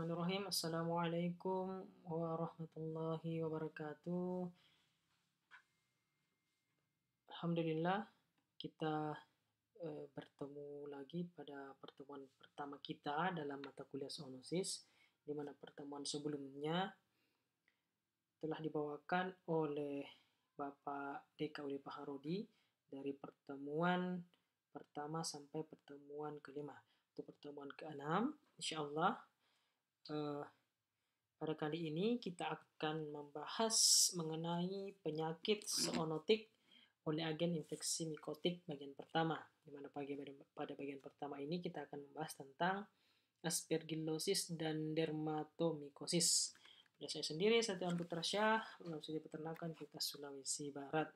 Bismillahirrahmanirrahim. Assalamualaikum warahmatullahi wabarakatuh. Alhamdulillah kita e, bertemu lagi pada pertemuan pertama kita dalam mata kuliah zoonosis di mana pertemuan sebelumnya telah dibawakan oleh Bapak Uli Paharodi dari pertemuan pertama sampai pertemuan kelima. Untuk pertemuan keenam, insyaallah. Uh, pada kali ini kita akan membahas mengenai penyakit zoonotik oleh agen infeksi mikotik bagian pertama. Di mana pada bagian pertama ini kita akan membahas tentang aspergillosis dan dermatomikosis. Ya, saya sendiri, Setian Putra Syah, Universitas Peternakan, kita Sulawesi Barat.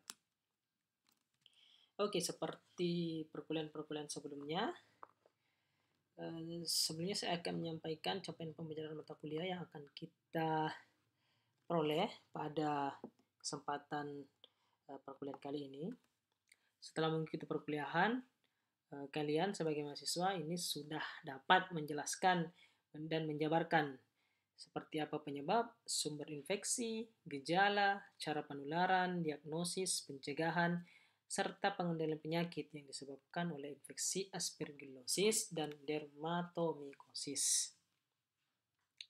Oke, seperti perkuliahan-perkuliahan sebelumnya, Eh, sebelumnya saya akan menyampaikan capaian pembelajaran mata kuliah yang akan kita peroleh pada kesempatan eh, perkuliahan kali ini. Setelah mengikuti perkuliahan, eh, kalian sebagai mahasiswa ini sudah dapat menjelaskan dan menjabarkan seperti apa penyebab, sumber infeksi, gejala, cara penularan, diagnosis, pencegahan, serta pengendalian penyakit yang disebabkan oleh infeksi aspergillosis dan dermatomikosis.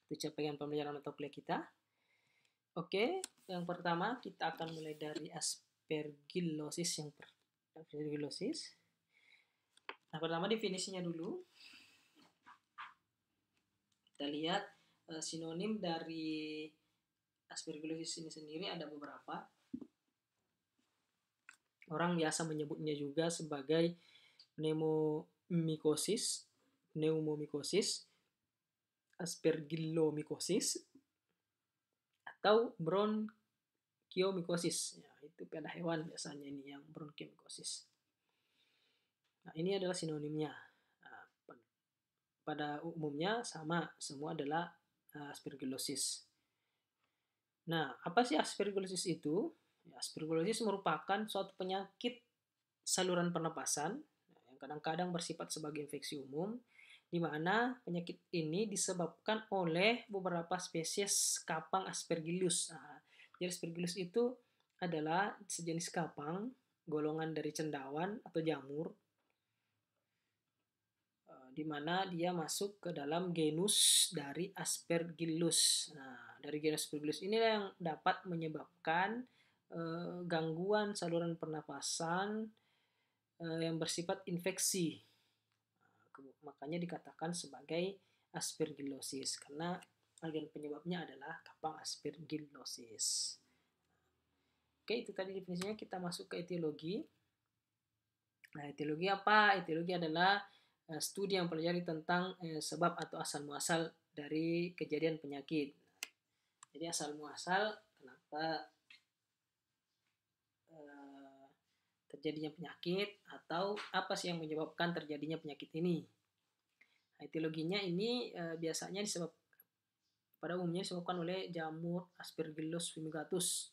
Itu capaian pembelajaran atau kuliah kita. Oke, yang pertama kita akan mulai dari aspergillosis yang per aspergillosis. Nah, pertama definisinya dulu. Kita lihat eh, sinonim dari aspergillosis ini sendiri ada beberapa. Orang biasa menyebutnya juga sebagai pneumomikosis, pneumomikosis, aspergillomikosis, atau bronchiomikosis. Ya, itu pada hewan biasanya ini yang bronchiomikosis. Nah, ini adalah sinonimnya. Nah, pada umumnya sama, semua adalah eh, aspergillosis. Nah, apa sih aspergillosis itu? Aspergillosis ya, merupakan suatu penyakit saluran pernapasan yang kadang-kadang bersifat sebagai infeksi umum, di mana penyakit ini disebabkan oleh beberapa spesies kapang Aspergillus. Nah, jadi Aspergillus itu adalah sejenis kapang, golongan dari cendawan atau jamur, eh, di mana dia masuk ke dalam genus dari Aspergillus. Nah, dari genus Aspergillus inilah yang dapat menyebabkan Eh, gangguan saluran pernapasan eh, yang bersifat infeksi. Makanya dikatakan sebagai aspergillosis karena agen penyebabnya adalah kapang aspergillosis. Oke, itu tadi definisinya. Kita masuk ke etiologi. Nah, etiologi apa? Etiologi adalah eh, studi yang pelajari tentang sebab atau asal muasal dari kejadian penyakit. Jadi asal muasal kenapa terjadinya penyakit atau apa sih yang menyebabkan terjadinya penyakit ini. Nah, etiologinya ini e, biasanya disebab pada umumnya disebabkan oleh jamur Aspergillus fumigatus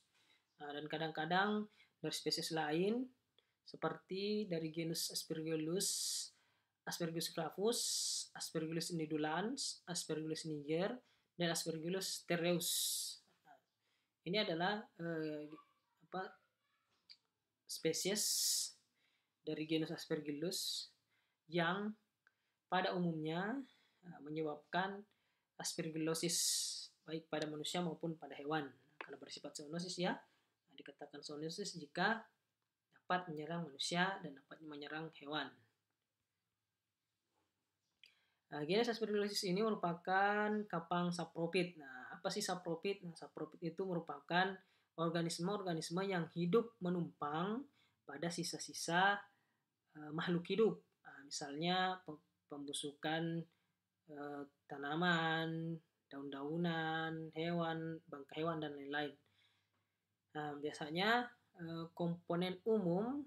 nah, dan kadang-kadang dari spesies lain seperti dari genus Aspergillus Aspergillus flavus Aspergillus nidulans, Aspergillus niger, dan Aspergillus terreus. Nah, ini adalah e, apa, spesies dari genus Aspergillus yang pada umumnya eh, menyebabkan aspergillosis baik pada manusia maupun pada hewan. Kalau bersifat zoonosis ya dikatakan zoonosis jika dapat menyerang manusia dan dapat menyerang hewan. Nah, genus Aspergillosis ini merupakan kapang saprofit. Nah, apa sih saprofit? Nah, saprofit itu merupakan organisme-organisme yang hidup menumpang pada sisa-sisa uh, makhluk hidup. uh, misalnya pembusukan uh, tanaman, daun-daunan, hewan, bangkai hewan dan lain-lain. Uh, biasanya eh, komponen umum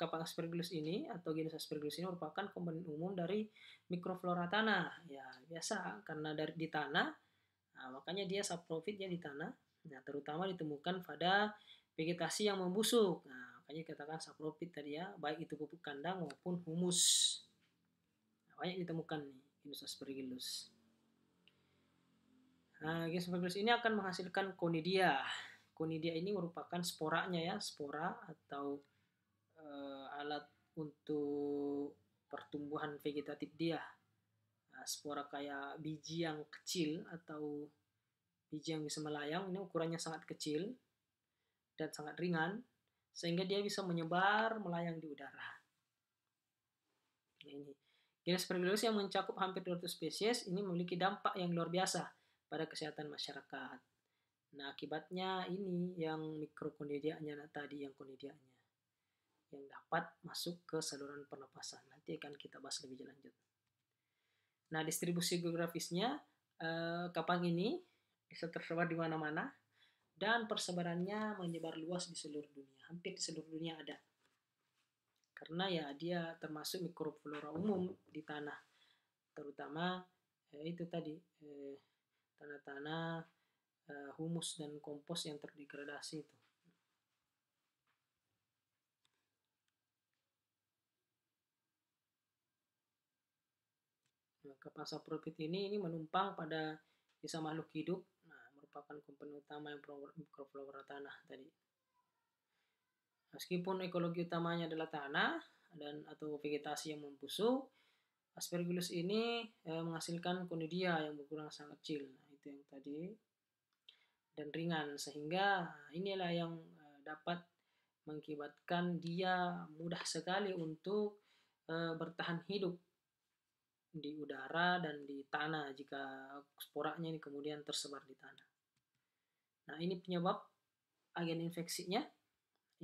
kapang aspergillus ini atau genus aspergillus ini merupakan komponen umum dari mikroflora tanah. Ya, biasa karena dari di tanah, nah, makanya dia saprofitnya di tanah. Nah, terutama ditemukan pada vegetasi yang membusuk. Nah, makanya dikatakan saprofit tadi ya, baik itu pupuk kandang maupun humus. Nah, banyak ditemukan nih, genus aspergillus. Nah, genus aspergillus ini akan menghasilkan konidia. Konidia ini merupakan sporanya ya, spora atau e, alat untuk pertumbuhan vegetatif dia. Nah, spora kayak biji yang kecil atau biji yang bisa melayang, ini ukurannya sangat kecil, dan sangat ringan, sehingga dia bisa menyebar melayang di udara. Nah, ini. Genus Pergulus yang mencakup hampir 200 spesies ini memiliki dampak yang luar biasa pada kesehatan masyarakat. Nah, akibatnya ini yang mikrokonidianya tadi yang konidianya yang dapat masuk ke saluran pernapasan. Nanti akan kita bahas lebih lanjut. Nah, distribusi geografisnya eh, kapang ini bisa tersebar di mana-mana dan persebarannya menyebar luas di seluruh dunia. Hampir di seluruh dunia ada. Karena ya dia termasuk mikroflora umum di tanah, terutama eh, itu tadi eh, tanah-tanah eh, humus dan kompos yang terdegradasi itu. Nah, kapal ini ini menumpang pada sisa makhluk hidup merupakan komponen utama yang mikroflora tanah tadi. Meskipun ekologi utamanya adalah tanah dan atau vegetasi yang membusuk, aspergillus ini eh, menghasilkan konidia yang berukuran sangat kecil. Nah, itu yang tadi dan ringan sehingga inilah yang eh, dapat mengakibatkan dia mudah sekali untuk eh, bertahan hidup di udara dan di tanah jika sporanya ini kemudian tersebar di tanah. Nah, ini penyebab agen infeksinya.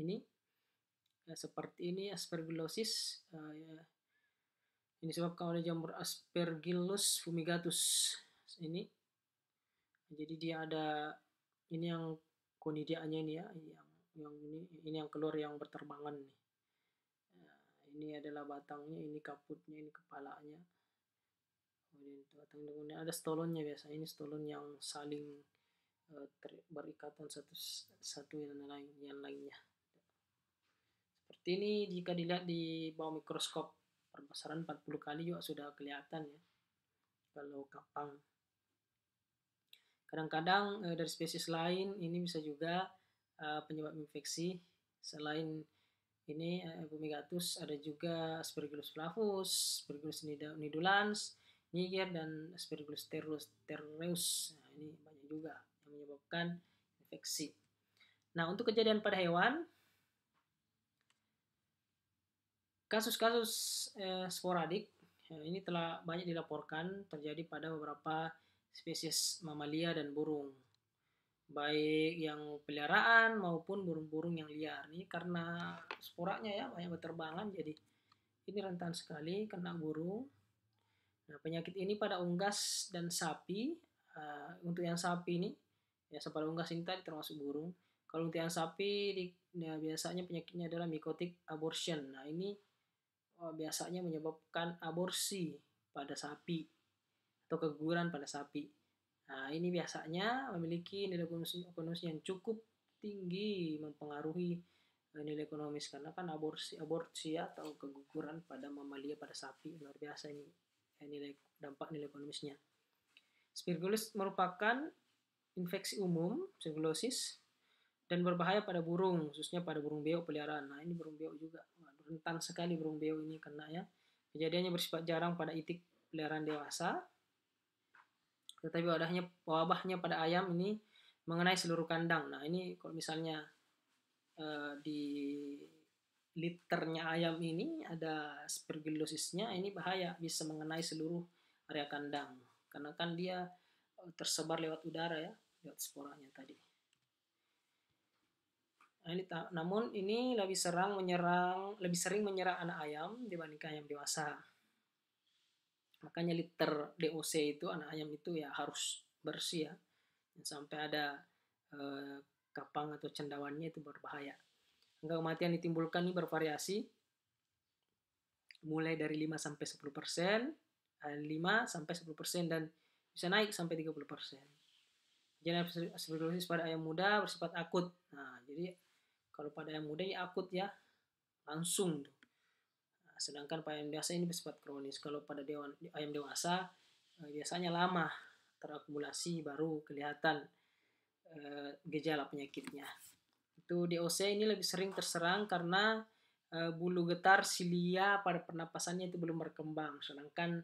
Ini ya, seperti ini aspergillosis. Uh, ya. Ini disebabkan oleh jamur Aspergillus fumigatus. Ini. Jadi dia ada ini yang konidianya ini ya, yang yang ini ini yang keluar yang berterbangan nih. Ya, ini adalah batangnya, ini kaputnya, ini kepalanya. Kemudian batang ada stolonnya biasa. Ini stolon yang saling Eh, berikatan satu satu yang lain yang lainnya. Seperti ini jika dilihat di bawah mikroskop perbesaran 40 kali juga sudah kelihatan ya kalau kapang. Kadang-kadang eh, dari spesies lain ini bisa juga eh, penyebab infeksi selain ini Bumigatus ada juga Aspergillus flavus, Aspergillus nidulans, niger dan Aspergillus terreus. Nah, ini banyak juga menyebabkan infeksi. Nah, untuk kejadian pada hewan, kasus-kasus eh, sporadik eh, ini telah banyak dilaporkan terjadi pada beberapa spesies mamalia dan burung, baik yang peliharaan maupun burung-burung yang liar. Ini karena sporanya ya banyak berterbangan, jadi ini rentan sekali kena burung. Nah, penyakit ini pada unggas dan sapi. Uh, untuk yang sapi ini ya separuh unggas ini tadi termasuk burung kalau yang sapi di, ya, biasanya penyakitnya adalah mikotik abortion nah ini oh, biasanya menyebabkan aborsi pada sapi atau keguguran pada sapi nah ini biasanya memiliki nilai ekonomis, ekonomis yang cukup tinggi mempengaruhi e, nilai ekonomis karena kan aborsi aborsi atau keguguran pada mamalia pada sapi luar biasa ini ya, nilai dampak nilai ekonomisnya. Spiritualis merupakan infeksi umum, singlosis, dan berbahaya pada burung, khususnya pada burung beo peliharaan. Nah, ini burung beo juga. Rentan sekali burung beo ini kena ya. Kejadiannya bersifat jarang pada itik peliharaan dewasa. Tetapi wadahnya, wabahnya pada ayam ini mengenai seluruh kandang. Nah, ini kalau misalnya uh, di liternya ayam ini ada aspergillosisnya, ini bahaya bisa mengenai seluruh area kandang. Karena kan dia Eh, tersebar lewat udara ya, lewat sporanya tadi. Nah, ini namun ini lebih serang menyerang lebih sering menyerang anak ayam dibandingkan ayam dewasa. Makanya liter DOC itu anak ayam itu ya harus bersih ya. Sampai ada eh, kapang atau cendawannya itu berbahaya. Angka kematian ditimbulkan ini bervariasi mulai dari 5 sampai 10 persen, 5 eh, sampai 10 persen dan bisa naik sampai 30%. Jangan aspergillosis pada ayam muda bersifat akut. Nah, jadi kalau pada ayam muda ya akut ya, langsung tuh. Nah, sedangkan pada ayam dewasa ini bersifat kronis. Kalau pada dewan, ayam dewasa eh, biasanya lama terakumulasi baru kelihatan eh, gejala penyakitnya. Itu DOC ini lebih sering terserang karena eh, bulu getar silia pada pernapasannya itu belum berkembang, sedangkan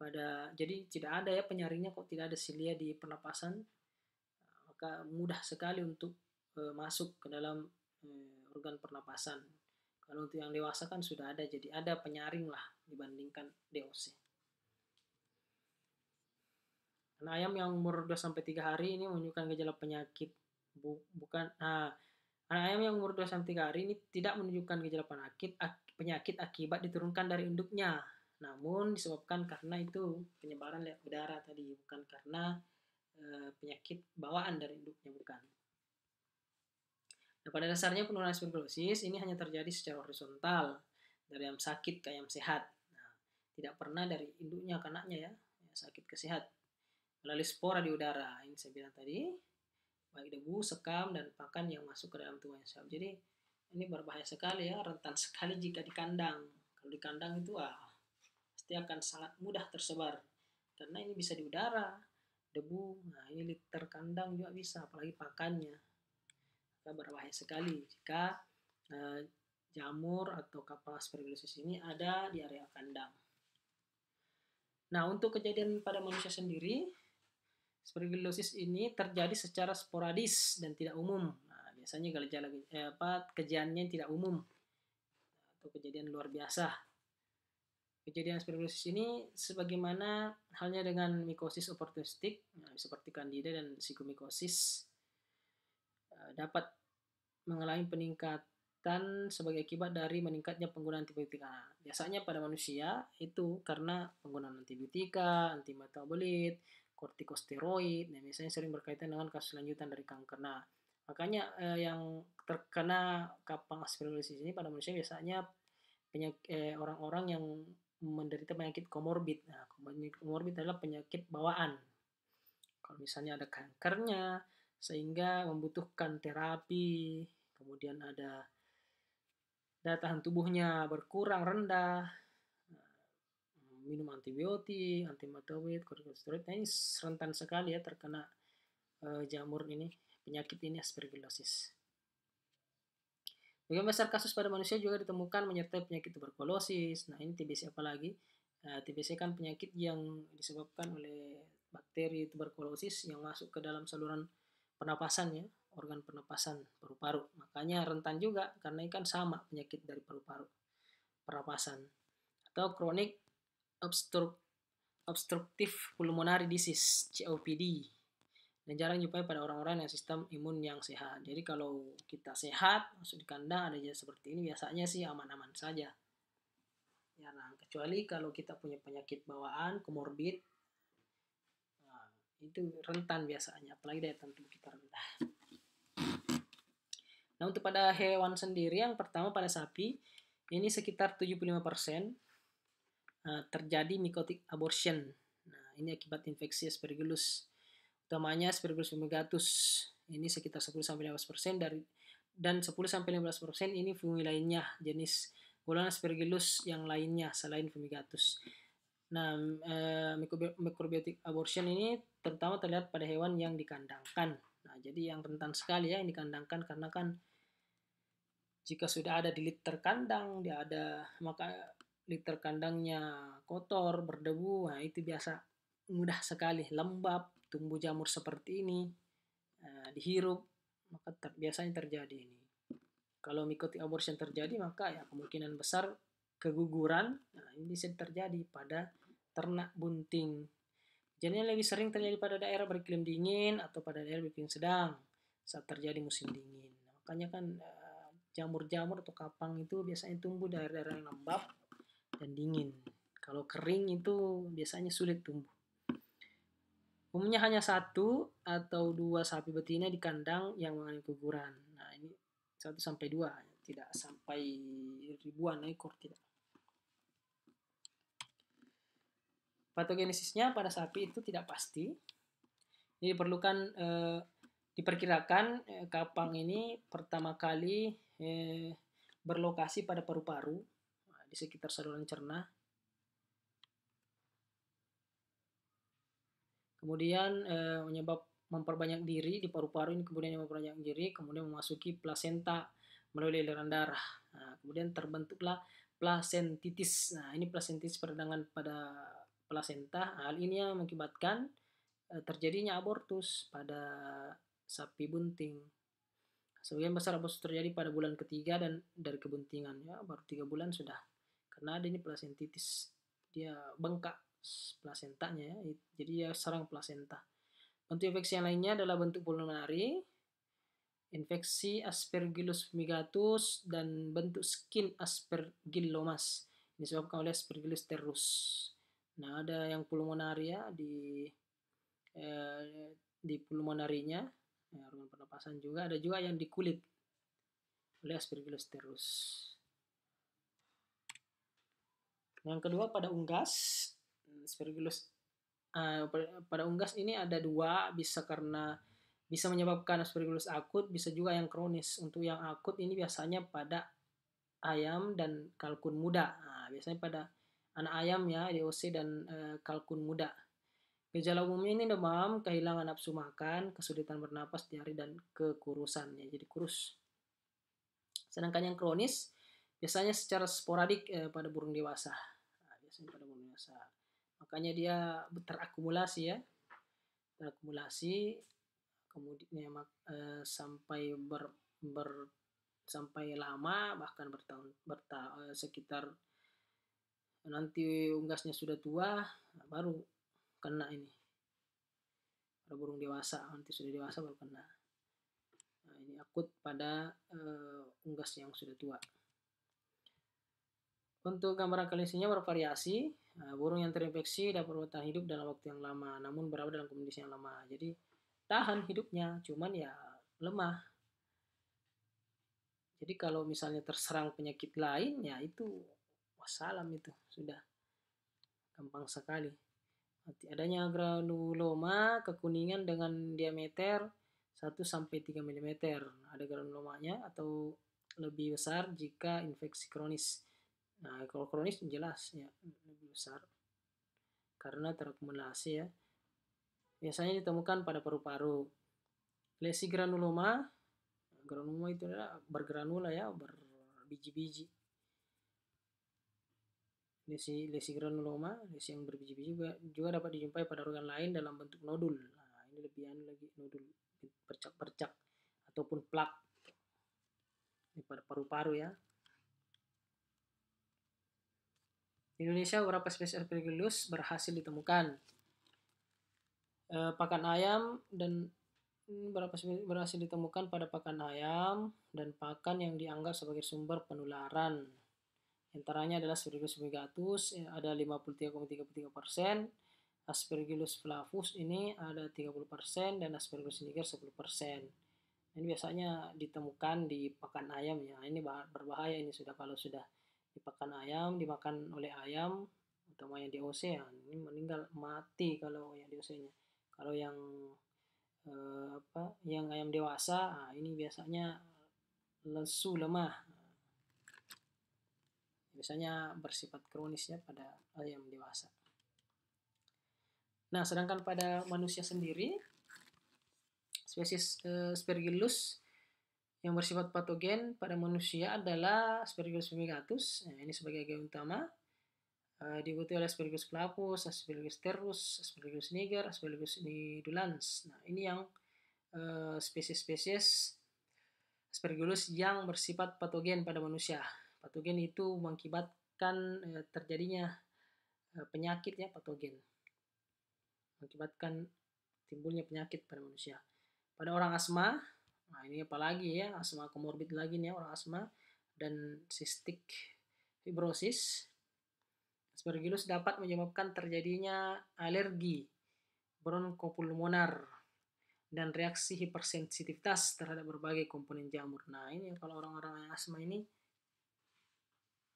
pada jadi tidak ada ya penyaringnya kok tidak ada silia di pernapasan maka mudah sekali untuk e, masuk ke dalam e, organ pernapasan kalau untuk yang dewasa kan sudah ada jadi ada penyaring lah dibandingkan DOC nah, ayam yang umur 2 sampai 3 hari ini menunjukkan gejala penyakit bu, bukan nah Anak ayam yang umur 2 sampai 3 hari ini tidak menunjukkan gejala penyakit, penyakit akibat diturunkan dari induknya namun disebabkan karena itu penyebaran lewat udara tadi bukan karena e, penyakit bawaan dari induknya bukan. Nah, pada dasarnya penurunan spirulosis ini hanya terjadi secara horizontal dari yang sakit ke yang sehat. Nah, tidak pernah dari induknya ke anaknya ya, ya sakit ke sehat. Melalui spora di udara, ini saya bilang tadi, baik debu, sekam, dan pakan yang masuk ke dalam tubuh ayam sehat. Jadi ini berbahaya sekali ya, rentan sekali jika di kandang. Kalau di kandang itu ah pasti akan sangat mudah tersebar karena ini bisa di udara debu nah ini kandang juga bisa apalagi pakannya maka berbahaya sekali jika eh, jamur atau kapal aspergillus ini ada di area kandang nah untuk kejadian pada manusia sendiri aspergillosis ini terjadi secara sporadis dan tidak umum nah, biasanya gejala eh, apa kejadiannya tidak umum atau kejadian luar biasa Kejadian spirogenesis ini sebagaimana halnya dengan mikosis opportunistik nah, seperti kandida dan psikomikosis eh, dapat mengalami peningkatan sebagai akibat dari meningkatnya penggunaan antibiotika. Nah, biasanya pada manusia itu karena penggunaan antibiotika, antimetabolit, kortikosteroid, dan nah, misalnya sering berkaitan dengan kasus lanjutan dari kanker. Nah, makanya eh, yang terkena kapang aspirosis ini pada manusia biasanya banyak eh, orang-orang yang menderita penyakit komorbid. Nah, penyakit komorbid adalah penyakit bawaan. Kalau misalnya ada kankernya, sehingga membutuhkan terapi, kemudian ada daya tahan tubuhnya berkurang rendah, nah, minum antibiotik, antimatoid, kortikosteroid, nah, ini rentan sekali ya terkena eh, jamur ini, penyakit ini aspergillosis. Bagian besar kasus pada manusia juga ditemukan menyertai penyakit tuberkulosis. Nah, ini TBC apa lagi? Nah, TBC kan penyakit yang disebabkan oleh bakteri tuberkulosis yang masuk ke dalam saluran pernapasan ya, organ pernapasan paru-paru. Makanya rentan juga karena ini kan sama penyakit dari paru-paru pernapasan atau kronik obstructive obstructive pulmonary disease COPD dan jarang jumpai pada orang-orang yang sistem imun yang sehat. Jadi kalau kita sehat masuk di kandang ada jenis seperti ini biasanya sih aman-aman saja. Ya, nah, kecuali kalau kita punya penyakit bawaan, komorbid, nah, itu rentan biasanya, apalagi daya tahan tubuh kita rendah. Nah, untuk pada hewan sendiri, yang pertama pada sapi, ini sekitar 75% eh, terjadi mikotik abortion. Nah, ini akibat infeksi aspergillus Utamanya Aspergillus fumigatus. Ini sekitar 10 sampai 15% persen dari dan 10 sampai 15% persen ini fungi lainnya jenis golongan Aspergillus yang lainnya selain fumigatus. Nah, eh, mikrobiotik abortion ini terutama terlihat pada hewan yang dikandangkan. Nah, jadi yang rentan sekali ya yang dikandangkan karena kan jika sudah ada di liter kandang, dia ada maka liter kandangnya kotor, berdebu, nah itu biasa mudah sekali lembab, tumbuh jamur seperti ini eh, dihirup maka ter biasanya terjadi ini. Kalau aborsi yang terjadi maka ya kemungkinan besar keguguran nah, ini bisa terjadi pada ternak bunting. Jadi lebih sering terjadi pada daerah beriklim dingin atau pada daerah beriklim sedang saat terjadi musim dingin. makanya kan eh, jamur-jamur atau kapang itu biasanya tumbuh daerah-daerah yang lembab dan dingin. Kalau kering itu biasanya sulit tumbuh. Umumnya hanya satu atau dua sapi betina di kandang yang mengalami keguguran. Nah, ini satu sampai dua, tidak sampai ribuan ekor eh, tidak. Patogenesisnya pada sapi itu tidak pasti. Jadi diperlukan eh, diperkirakan eh, kapang ini pertama kali eh, berlokasi pada paru-paru di sekitar saluran cerna Kemudian e, menyebab memperbanyak diri di paru-paru ini kemudian memperbanyak diri kemudian memasuki plasenta melalui aliran darah. Nah, kemudian terbentuklah plasentitis. Nah, ini plasentitis peradangan pada plasenta. Hal ini yang mengakibatkan e, terjadinya abortus pada sapi bunting. Sebagian besar abortus terjadi pada bulan ketiga dan dari kebuntingan ya, baru tiga bulan sudah. Karena ada ini plasentitis, dia bengkak plasentanya ya. Jadi ya serang plasenta. Bentuk infeksi yang lainnya adalah bentuk pulmonari, infeksi Aspergillus fumigatus dan bentuk skin Aspergillomas disebabkan oleh Aspergillus terus. Nah, ada yang pulmonari ya di eh, di pulmonarinya, ya, organ pernapasan juga, ada juga yang di kulit oleh Aspergillus terus. Yang kedua pada unggas Aspergillus uh, ah, pada unggas ini ada dua, bisa karena bisa menyebabkan Aspergillus akut, bisa juga yang kronis. Untuk yang akut ini biasanya pada ayam dan kalkun muda. Nah, biasanya pada anak ayam ya, DOC dan uh, kalkun muda. Gejala umumnya ini demam, kehilangan nafsu makan, kesulitan bernapas, diare dan kekurusan ya, jadi kurus. Sedangkan yang kronis biasanya secara sporadik eh, pada burung dewasa. Nah, biasanya pada burung dewasa makanya dia terakumulasi ya terakumulasi kemudian ya, eh, sampai ber, ber sampai lama bahkan bertahun berta, eh, sekitar nanti unggasnya sudah tua baru kena ini pada burung dewasa nanti sudah dewasa baru kena nah, ini akut pada eh, unggas yang sudah tua untuk gambaran kalisinya bervariasi Eh, burung yang terinfeksi dapat bertahan hidup dalam waktu yang lama, namun berada dalam kondisi yang lama. Jadi tahan hidupnya, cuman ya lemah. Jadi kalau misalnya terserang penyakit lain, ya itu wassalam itu sudah gampang sekali. Adanya granuloma kekuningan dengan diameter 1 sampai 3 mm. Ada granulomanya atau lebih besar jika infeksi kronis Nah, kalau kronis jelas ya lebih besar karena terakumulasi ya. Biasanya ditemukan pada paru-paru. Lesi granuloma, granuloma itu adalah bergranula ya, berbiji-biji. Lesi lesi granuloma, lesi yang berbiji-biji juga, juga dapat dijumpai pada organ lain dalam bentuk nodul. Nah, ini lebih anu lagi nodul percak-percak ataupun plak pada paru-paru ya. Di Indonesia, beberapa spesies Aspergillus berhasil ditemukan. E, pakan ayam dan hmm, berapa berhasil ditemukan pada pakan ayam dan pakan yang dianggap sebagai sumber penularan. Antaranya adalah Aspergillus migratus, eh, ada 53,33 persen, Aspergillus flavus ini ada 30 dan Aspergillus niger 10 persen. Ini biasanya ditemukan di pakan ayam ya. Ini berbahaya ini sudah kalau sudah dipakan ayam dimakan oleh ayam terutama yang di OC ya ini meninggal mati kalau yang di OC nya kalau yang eh, apa yang ayam dewasa nah ini biasanya lesu lemah biasanya bersifat kronisnya pada ayam dewasa nah sedangkan pada manusia sendiri spesies eh, Spergillus yang bersifat patogen pada manusia adalah Aspergillus fumigatus. Nah, ini sebagai agen utama. Uh, diikuti oleh Aspergillus flavus, Aspergillus terus, Aspergillus niger, Aspergillus nidulans. Nah, ini yang uh, spesies-spesies Aspergillus yang bersifat patogen pada manusia. Patogen itu mengakibatkan uh, terjadinya uh, penyakit ya patogen. Mengakibatkan timbulnya penyakit pada manusia. Pada orang asma, Nah, ini apalagi ya, asma komorbid lagi nih ya, orang asma dan sistik fibrosis. Aspergillus dapat menyebabkan terjadinya alergi bronkopulmonar dan reaksi hipersensitivitas terhadap berbagai komponen jamur. Nah, ini kalau orang-orang yang asma ini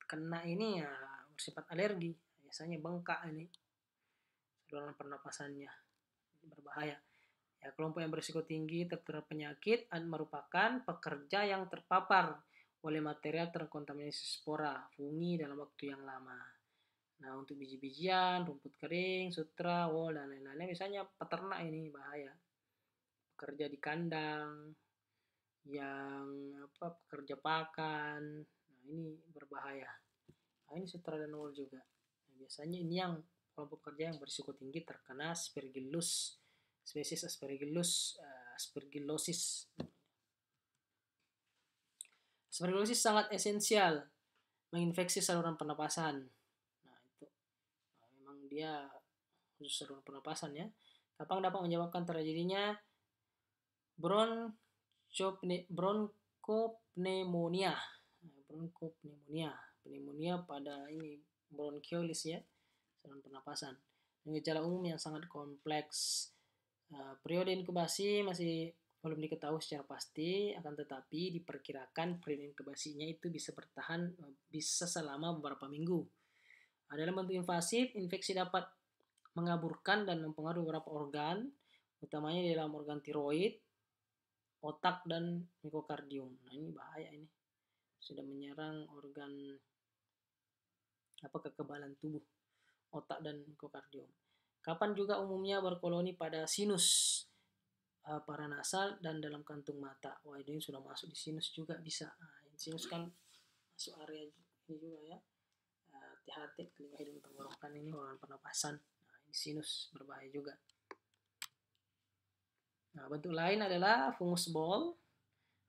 kena ini ya bersifat alergi, biasanya bengkak ini saluran pernapasannya berbahaya. Ya, kelompok yang berisiko tinggi tertular penyakit merupakan pekerja yang terpapar oleh material terkontaminasi spora, fungi dalam waktu yang lama. Nah, untuk biji-bijian, rumput kering, sutra, wol, dan lain lain misalnya peternak ini bahaya. Pekerja di kandang, yang apa pekerja pakan, nah ini berbahaya. Nah, ini sutra dan wol juga. Nah, biasanya ini yang kelompok kerja yang berisiko tinggi terkena Aspergillus spesies Aspergillus eh, aspergillosis. Aspergillosis sangat esensial menginfeksi saluran pernapasan. Nah, itu nah, memang dia khusus saluran pernapasan ya. Kapan dapat menyebabkan terjadinya bronkopneumonia. Nah, bronkopneumonia. Pneumonia pada ini bronkiolitis ya, saluran pernapasan. Gejala umum yang sangat kompleks Eh, periode inkubasi masih belum diketahui secara pasti, akan tetapi diperkirakan periode inkubasinya itu bisa bertahan eh, bisa selama beberapa minggu. Nah, dalam bentuk invasif, infeksi dapat mengaburkan dan mempengaruhi beberapa organ, utamanya di dalam organ tiroid, otak, dan mikokardium. Nah ini bahaya ini, sudah menyerang organ apa kekebalan tubuh, otak dan mikokardium. Kapan juga umumnya berkoloni pada sinus uh, eh, paranasal dan dalam kantung mata. Wah ini sudah masuk di sinus juga bisa. Nah, sinus kan masuk area ini juga ya. Eh, hati-hati uh, telinga hidung tenggorokan ini orang pernapasan. Nah, ini sinus berbahaya juga. Nah, bentuk lain adalah fungus ball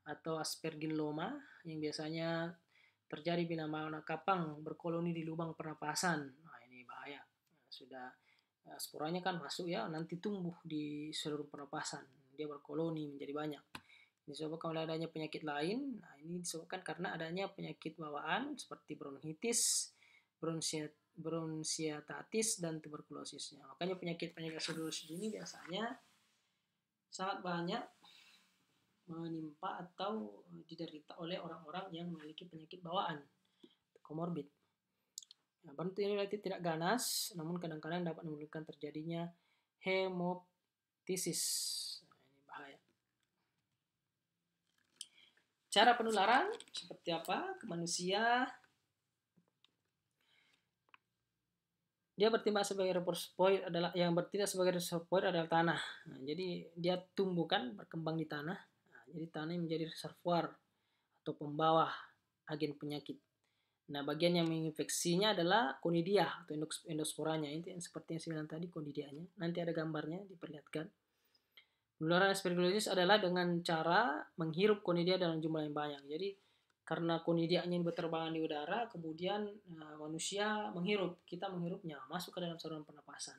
atau aspergilloma yang biasanya terjadi bila mana kapang berkoloni di lubang pernapasan. Nah, ini bahaya. Nah, sudah Ya, sporanya kan masuk ya, nanti tumbuh di seluruh pernapasan. Dia berkoloni menjadi banyak. Disebabkan oleh adanya penyakit lain, nah ini disebabkan karena adanya penyakit bawaan seperti bronkitis, bronsiat, bronsiatatis, dan tuberkulosisnya. Makanya penyakit-penyakit seluruh ini biasanya sangat banyak menimpa atau diderita oleh orang-orang yang memiliki penyakit bawaan, komorbid. Nah, bentuk ini relatif tidak ganas, namun kadang-kadang dapat menimbulkan terjadinya hemoptisis. Nah, ini bahaya. Cara penularan seperti apa? Ke manusia. Dia bertindak sebagai reservoir adalah yang bertindak sebagai reservoir adalah tanah. Nah, jadi dia tumbuhkan berkembang di tanah. Nah, jadi tanah menjadi reservoir atau pembawa agen penyakit. Nah, bagian yang menginfeksinya adalah konidia atau endosporanya. Ini seperti yang saya bilang tadi, konidianya. Nanti ada gambarnya diperlihatkan. Penularan aspergillosis adalah dengan cara menghirup konidia dalam jumlah yang banyak. Jadi, karena konidianya berterbangan di udara, kemudian uh, manusia menghirup. Kita menghirupnya, masuk ke dalam saluran pernapasan.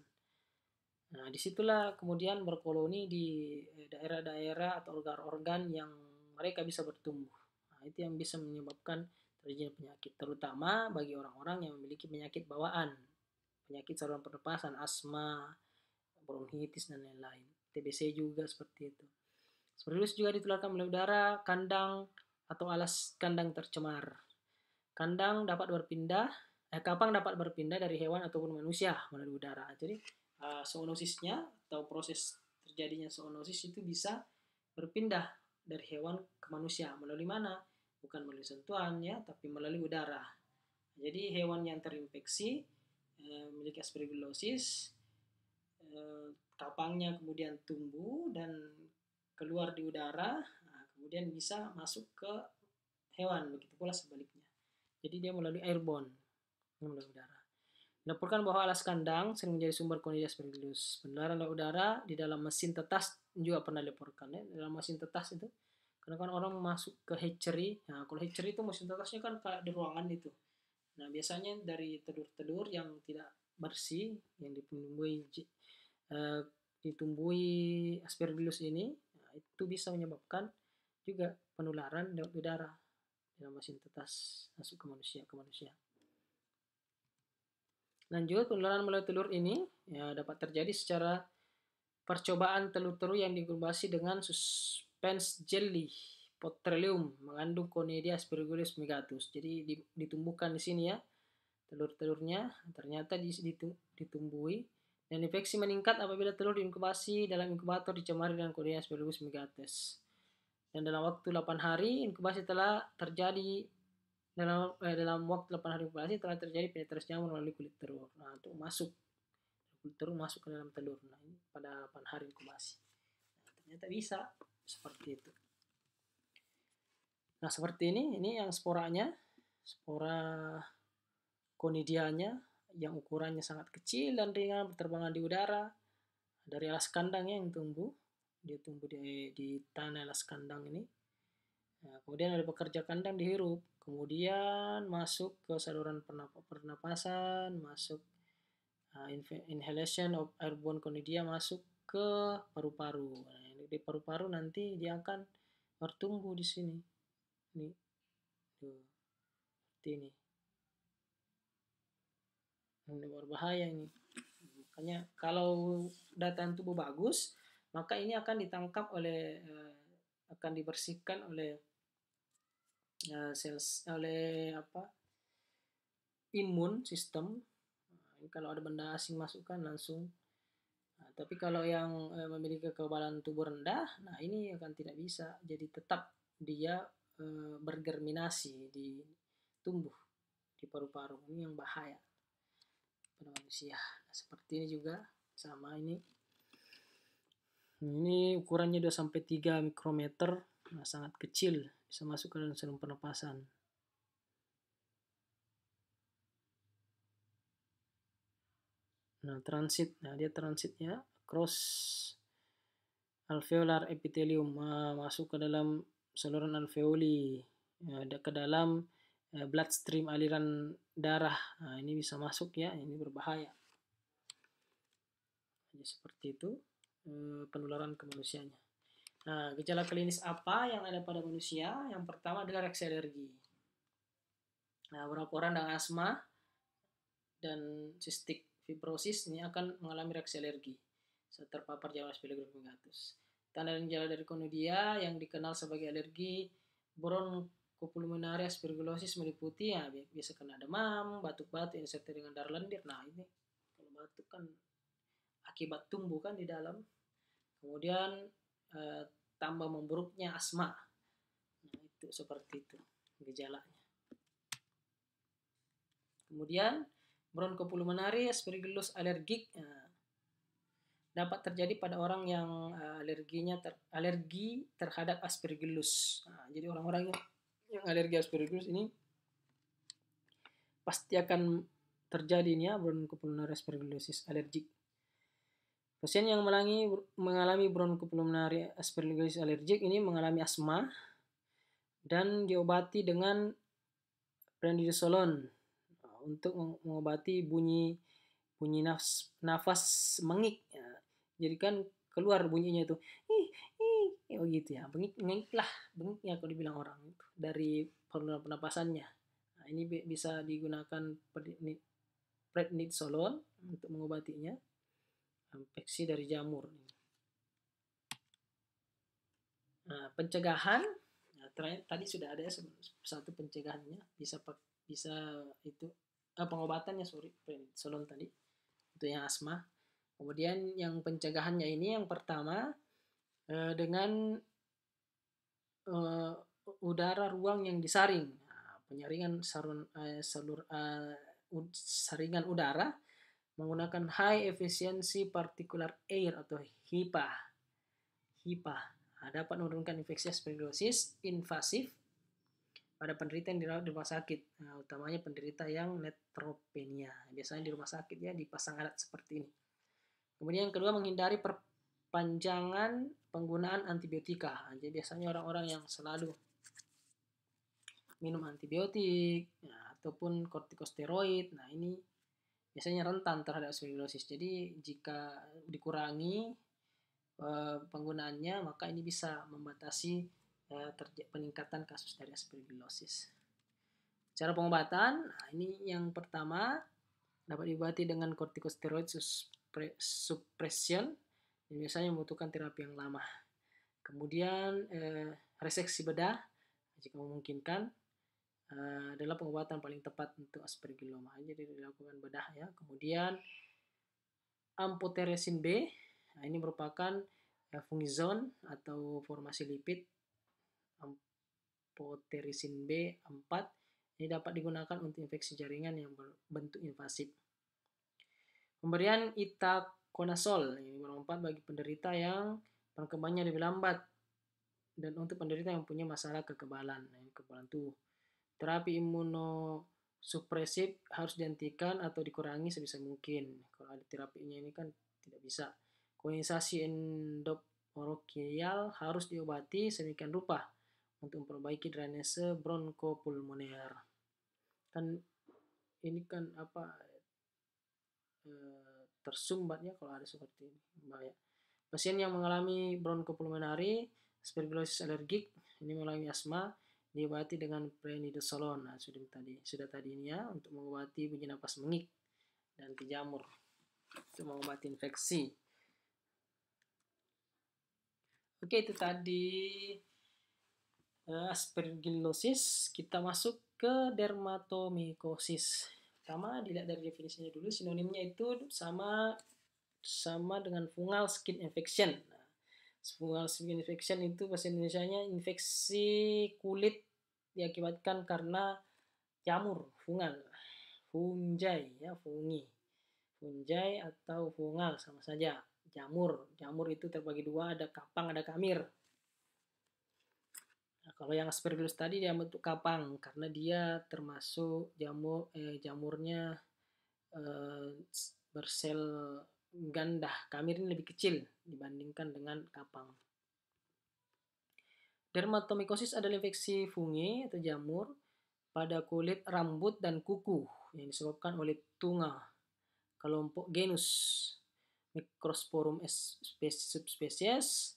Nah, disitulah kemudian berkoloni di eh, daerah-daerah atau organ-organ yang mereka bisa bertumbuh. Nah, itu yang bisa menyebabkan perizinan penyakit, terutama bagi orang-orang yang memiliki penyakit bawaan, penyakit saluran pernapasan, asma, bronkitis, dan lain-lain. TBC juga seperti itu. serius juga ditularkan melalui udara, kandang, atau alas kandang tercemar. Kandang dapat berpindah, eh, kapang dapat berpindah dari hewan ataupun manusia melalui udara. Jadi, uh, atau proses terjadinya zoonosis itu bisa berpindah dari hewan ke manusia melalui mana? bukan melalui sentuhan ya, tapi melalui udara. Jadi hewan yang terinfeksi eh, memiliki aspergillosis, eh, kapangnya kemudian tumbuh dan keluar di udara, nah, kemudian bisa masuk ke hewan, begitu pula sebaliknya. Jadi dia melalui airborne, melalui udara. Dilaporkan bahwa alas kandang sering menjadi sumber kondisi aspergillus. Penularan udara di dalam mesin tetas juga pernah dilaporkan ya. Dalam mesin tetas itu karena kan orang masuk ke hatchery nah kalau hatchery itu mesin tetasnya kan kayak di ruangan itu nah biasanya dari telur-telur yang tidak bersih yang ditumbuhi uh, ditumbuhi aspergillus ini nah, itu bisa menyebabkan juga penularan lewat udara dalam mesin tetas masuk ke manusia ke manusia lanjut penularan melalui telur ini ya, dapat terjadi secara percobaan telur-telur yang digubasi dengan sus Pens jelly Potrelium mengandung Conidia spirigulis megatus. Jadi ditumbuhkan di sini ya telur-telurnya. Ternyata ditumbuhi dan infeksi meningkat apabila telur diinkubasi dalam inkubator dicemari dengan Conidia spirulus megatus. Dan dalam waktu 8 hari inkubasi telah terjadi dalam eh, dalam waktu 8 hari inkubasi telah terjadi penetrasi jamur melalui kulit telur. Nah, untuk masuk kulit telur masuk ke dalam telur. Nah, ini pada 8 hari inkubasi. Nah, ternyata bisa seperti itu. Nah, seperti ini, ini yang sporanya, spora konidianya yang ukurannya sangat kecil dan ringan berterbangan di udara dari alas kandang yang tumbuh, dia tumbuh di, di tanah alas kandang ini. Nah, kemudian ada pekerja kandang dihirup, kemudian masuk ke saluran pernapasan, masuk uh, inhalation of airborne conidia masuk ke paru-paru. Nah, di paru-paru nanti dia akan bertumbuh di sini. ini, Tuh. Seperti ini. Ini berbahaya ini. Makanya kalau data tubuh bagus, maka ini akan ditangkap oleh eh, akan dibersihkan oleh eh, sel oleh apa? imun sistem. Nah, kalau ada benda asing masukkan langsung Nah, tapi kalau yang eh, memiliki kekebalan tubuh rendah, nah ini akan tidak bisa. Jadi tetap dia eh, bergerminasi di tumbuh di paru-paru ini yang bahaya pada manusia. Nah, seperti ini juga sama ini. Ini ukurannya 2 sampai 3 mikrometer, nah, sangat kecil, bisa masuk ke dalam saluran pernapasan. Nah, transit. Nah, dia transitnya cross alveolar epithelium nah, masuk ke dalam saluran alveoli ada ah, ke dalam blood eh, bloodstream aliran darah. Nah, ini bisa masuk ya, ini berbahaya. Jadi seperti itu eh, penularan ke manusianya. Nah, gejala klinis apa yang ada pada manusia? Yang pertama adalah reaksi alergi. Nah, berapa orang dengan asma dan cystic fibrosis ini akan mengalami reaksi alergi saat terpapar jamur Aspergillus fumigatus. Tanda dan gejala dari konudia yang dikenal sebagai alergi bronkopulmonary aspergillosis meliputi ya biasa kena demam, batuk-batuk, infeksi dengan darah lendir. Nah ini kalau batuk kan akibat tumbuh kan di dalam. Kemudian e, tambah memburuknya asma. Nah itu seperti itu gejalanya. Kemudian Bronkopulmonari aspergillus alergik uh, dapat terjadi pada orang yang uh, alerginya ter, alergi terhadap aspergillus. Uh, jadi orang-orang yang, yang alergi aspergillus ini pasti akan terjadi ini ya bronkopulmonary aspergillosis alergik. Pasien yang melangi, mengalami bronkopulmonari aspergillosis alergik ini mengalami asma dan diobati dengan prednisolone untuk mengobati bunyi bunyi nafas, nafas mengik. Ya. kan keluar bunyinya itu. Ih, ih, oh gitu ya. Bengik, bengik lah, bengik ya kalau dibilang orang itu dari formula pernapasannya Nah, ini bisa digunakan prednisolon untuk mengobatinya infeksi dari jamur. Nah, pencegahan nah, tadi sudah ada ya satu pencegahannya bisa bisa itu eh, pengobatannya sorry prednisolon tadi itu yang asma kemudian yang pencegahannya ini yang pertama eh, dengan eh, udara ruang yang disaring nah, penyaringan sarun eh, salur eh, saringan udara menggunakan high efficiency particular air atau HIPA HIPA nah, dapat menurunkan infeksi aspergillosis invasif pada penderita yang dirawat di rumah sakit, nah, utamanya penderita yang netropenia. Biasanya di rumah sakit ya dipasang alat seperti ini. Kemudian yang kedua menghindari perpanjangan penggunaan antibiotika. Nah, jadi biasanya orang-orang yang selalu minum antibiotik ya, ataupun kortikosteroid. Nah, ini biasanya rentan terhadap osteoporosis. Jadi jika dikurangi eh, penggunaannya, maka ini bisa membatasi Eh, terjadi peningkatan kasus dari aspergillosis. Cara pengobatan, nah ini yang pertama dapat diobati dengan kortikosteroid suppression yang biasanya membutuhkan terapi yang lama. Kemudian eh, reseksi bedah jika memungkinkan eh, adalah pengobatan paling tepat untuk aspergilloma. Jadi dilakukan bedah ya. Kemudian amphotericin B, nah, ini merupakan eh, fungizon atau formasi lipid apoterisin B4 ini dapat digunakan untuk infeksi jaringan yang berbentuk invasif. Pemberian itaconazol ini bermanfaat bagi penderita yang perkembangannya lebih lambat dan untuk penderita yang punya masalah kekebalan, nah, kekebalan tubuh. Terapi imunosupresif harus dihentikan atau dikurangi sebisa mungkin. Kalau ada terapinya ini kan tidak bisa. Kolonisasi endoporokial harus diobati sedemikian rupa untuk memperbaiki drainase bronkopulmoner. Kan ini kan apa e, tersumbatnya kalau ada seperti ini bahaya. Pasien yang mengalami bronkopulmonari spirulosis alergik ini mengalami asma diobati dengan prednisolon. Nah, sudah tadi sudah tadinya untuk mengobati bunyi napas mengik dan jamur untuk mengobati infeksi. Oke, itu tadi Eh, aspergillosis, kita masuk ke dermatomikosis. Pertama, dilihat dari definisinya dulu, sinonimnya itu sama sama dengan fungal skin infection. Nah, fungal skin infection itu bahasa Indonesia-nya infeksi kulit diakibatkan karena jamur, fungal, fungi ya, fungi. Fungi atau fungal sama saja. Jamur, jamur itu terbagi dua, ada kapang, ada kamir kalau yang aspergillus tadi dia bentuk kapang karena dia termasuk jamur eh, jamurnya eh, bersel ganda. Kamir ini lebih kecil dibandingkan dengan kapang. Dermatomikosis adalah infeksi fungi atau jamur pada kulit rambut dan kuku yang disebabkan oleh tunga kelompok genus Microsporum subspesies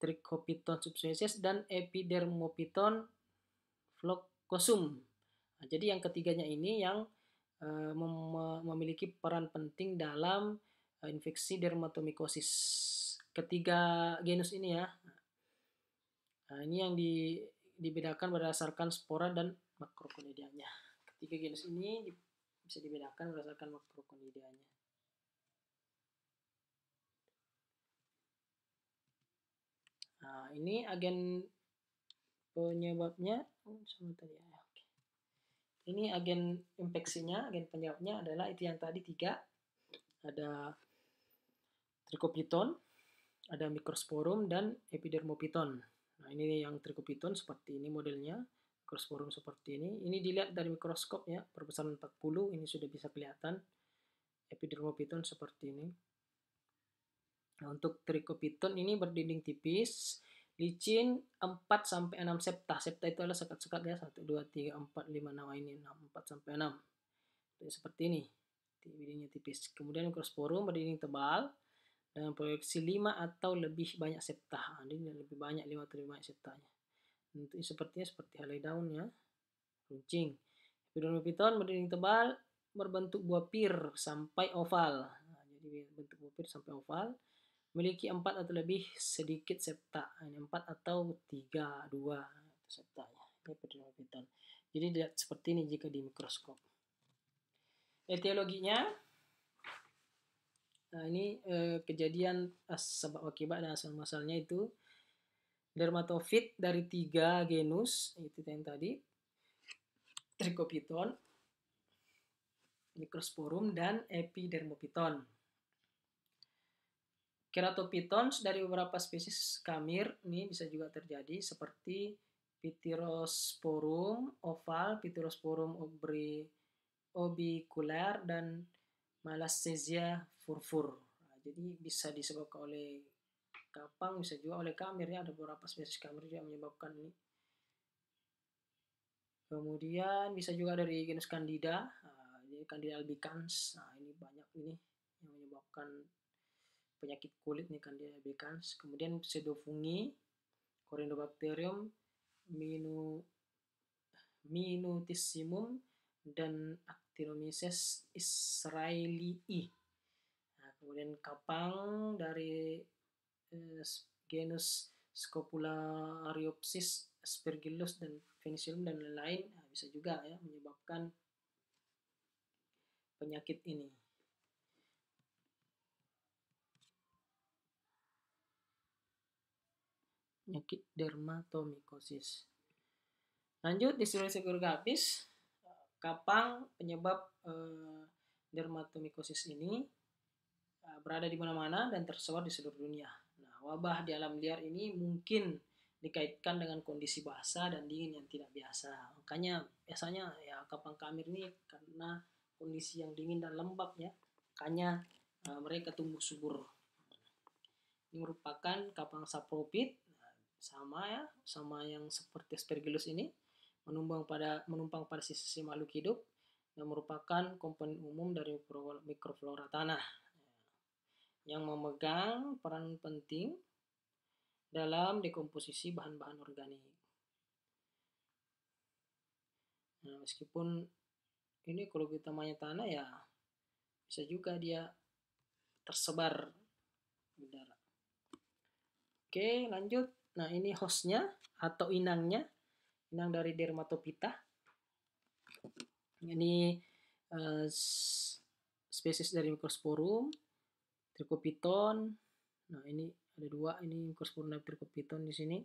Trichopiton subspecies dan Epidermopiton floccosum. Nah, jadi yang ketiganya ini yang uh, mem memiliki peran penting dalam uh, infeksi dermatomikosis. Ketiga genus ini ya. Nah, ini yang di, dibedakan berdasarkan spora dan makrokonidianya. Ketiga genus ini bisa dibedakan berdasarkan makrokonidianya. Nah, ini agen penyebabnya oh, sama tadi ya. Oke. Ini agen infeksinya, agen penyebabnya adalah itu yang tadi tiga. Ada trikopiton, ada mikrosporum dan epidermopiton. Nah, ini yang trikopiton seperti ini modelnya mikrosporum seperti ini. Ini dilihat dari mikroskop ya, perbesaran 40 ini sudah bisa kelihatan epidermopiton seperti ini. Nah, untuk trikopiton ini berdinding tipis, licin 4 sampai 6 septa. Septa itu adalah sekat-sekat ya, 1 2 3 4 5 6 ini 6 4 sampai 6. Jadi seperti ini. Dindingnya tipis. Kemudian mikrosporum berdinding tebal dengan proyeksi 5 atau lebih banyak septa. Nah, ini lebih banyak 5 atau lebih banyak septanya. Untuk sepertinya seperti helai daun ya. Runcing. Epidermopiton berdinding tebal berbentuk buah pir sampai oval. Nah, jadi bentuk buah pir sampai oval memiliki empat atau lebih sedikit septa ini empat atau tiga dua itu septanya ini piton jadi tidak seperti ini jika di mikroskop etiologinya eh, nah ini eh, kejadian sebab akibat dan asal masalnya itu dermatofit dari tiga genus itu yang tadi trichopiton mikrosporum dan epidermopiton Keratopitons dari beberapa spesies kamir ini bisa juga terjadi seperti Pterosporum oval, Pterosporum obri, obicular, dan Malassezia furfur. Nah, jadi bisa disebabkan oleh kapang, bisa juga oleh kamir Ada beberapa spesies kamir yang menyebabkan ini. Kemudian bisa juga dari genus Candida, nah, jadi Candida albicans. Nah ini banyak ini yang menyebabkan penyakit kulit nih kan dia bekas, kemudian pseudofungi, Corynebacterium, Minu, Minutissimum, dan Actinomyces israelii. Nah, kemudian kapang dari eh, genus Ariopsis, aspergillus dan penicillium dan lain-lain nah, bisa juga ya menyebabkan penyakit ini. penyakit dermatomikosis. Lanjut di seluruh gabis, kapang penyebab eh, dermatomikosis ini eh, berada di mana-mana dan tersebar di seluruh dunia. Nah, wabah di alam liar ini mungkin dikaitkan dengan kondisi basah dan dingin yang tidak biasa. Makanya biasanya ya kapang kamir ini karena kondisi yang dingin dan lembab ya, makanya eh, mereka tumbuh subur. Ini merupakan kapang saprofit sama ya sama yang seperti aspergillus ini menumpang pada menumpang pada sisi makhluk hidup yang merupakan komponen umum dari mikroflora tanah yang memegang peran penting dalam dekomposisi bahan-bahan organik. Nah, meskipun ini kalau kita main tanah ya bisa juga dia tersebar di udara. Oke, lanjut. Nah, ini hostnya atau inangnya, inang dari dermatopita Ini uh, spesies dari Microsporum, Trichopiton. Nah, ini ada dua, ini Microsporum dan Trichopiton di sini.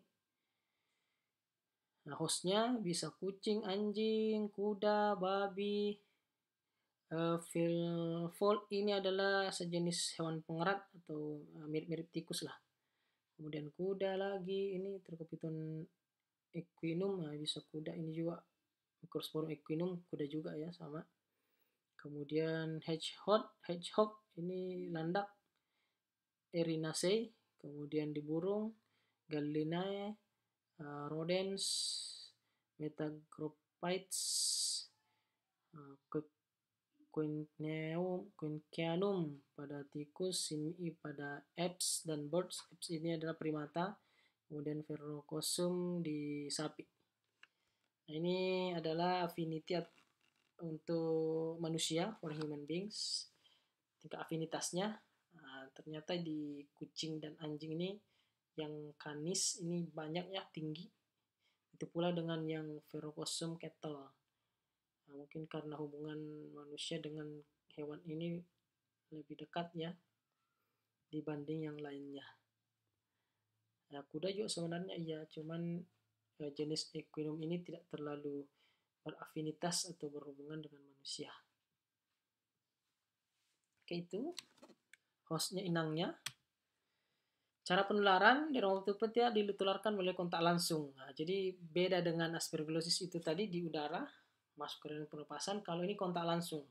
Nah, hostnya bisa kucing, anjing, kuda, babi. Uh, fold ini adalah sejenis hewan pengerat atau eh, mirip-mirip uh, tikus lah kemudian kuda lagi ini Trichopiton equinum nah bisa kuda ini juga Microsporum equinum kuda juga ya sama kemudian hedgehog hedgehog ini landak Erinaceae kemudian di burung Gallinae uh, eh, rodents metagropites uh, eh, Quinqueum, Quinqueanum pada tikus, simi pada apes dan birds. Apes ini adalah primata, kemudian Ferrocosum di sapi. Nah, ini adalah affinity untuk manusia, for human beings. Tingkat afinitasnya, nah, ternyata di kucing dan anjing ini yang kanis ini banyak ya tinggi. Itu pula dengan yang Ferrocosum cattle. Nah, mungkin karena hubungan manusia dengan hewan ini lebih dekat ya dibanding yang lainnya. Nah, kuda juga sebenarnya iya, cuman ya, jenis equinum ini tidak terlalu berafinitas atau berhubungan dengan manusia. Oke itu hostnya inangnya. Cara penularan di ruang dermatopet ya ditularkan melalui kontak langsung. Nah, jadi beda dengan aspergillosis itu tadi di udara, masker dan pernapasan kalau ini kontak langsung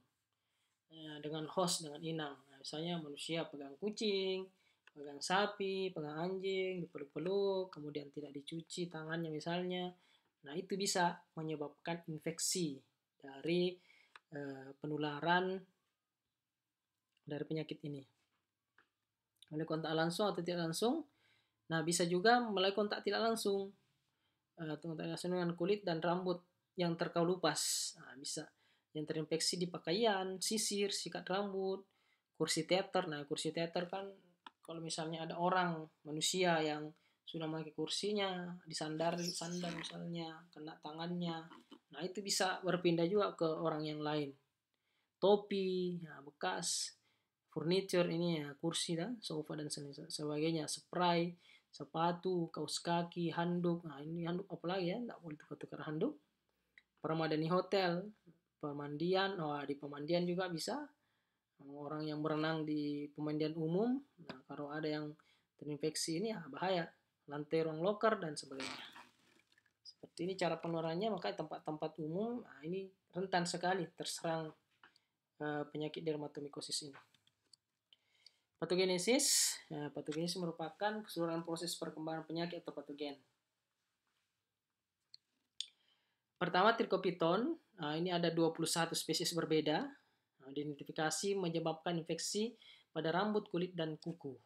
eh, dengan host dengan inang nah, misalnya manusia pegang kucing pegang sapi pegang anjing dipeluk-peluk kemudian tidak dicuci tangannya misalnya nah itu bisa menyebabkan infeksi dari eh, penularan dari penyakit ini melalui kontak langsung atau tidak langsung nah bisa juga melalui kontak tidak langsung eh, kontak langsung dengan kulit dan rambut yang terkau lupas. Nah, bisa yang terinfeksi di pakaian, sisir, sikat rambut, kursi teater. Nah, kursi teater kan kalau misalnya ada orang manusia yang sudah memakai kursinya, disandar, sandar misalnya, kena tangannya. Nah, itu bisa berpindah juga ke orang yang lain. Topi, nah, bekas, furniture ini ya, kursi dan sofa dan sebagainya, spray, sepatu, kaos kaki, handuk. Nah, ini handuk apa lagi ya? Tidak boleh tukar-tukar handuk permadani hotel pemandian oh di pemandian juga bisa orang yang berenang di pemandian umum nah kalau ada yang terinfeksi ini ya bahaya lantai ruang locker dan sebagainya seperti ini cara penularannya maka tempat-tempat umum nah ini rentan sekali terserang uh, penyakit dermatomikosis ini patogenesis nah, patogenesis merupakan keseluruhan proses perkembangan penyakit atau patogen Pertama trikopiton. nah, ini ada 21 spesies berbeda. Nah, diidentifikasi menyebabkan infeksi pada rambut, kulit, dan kuku.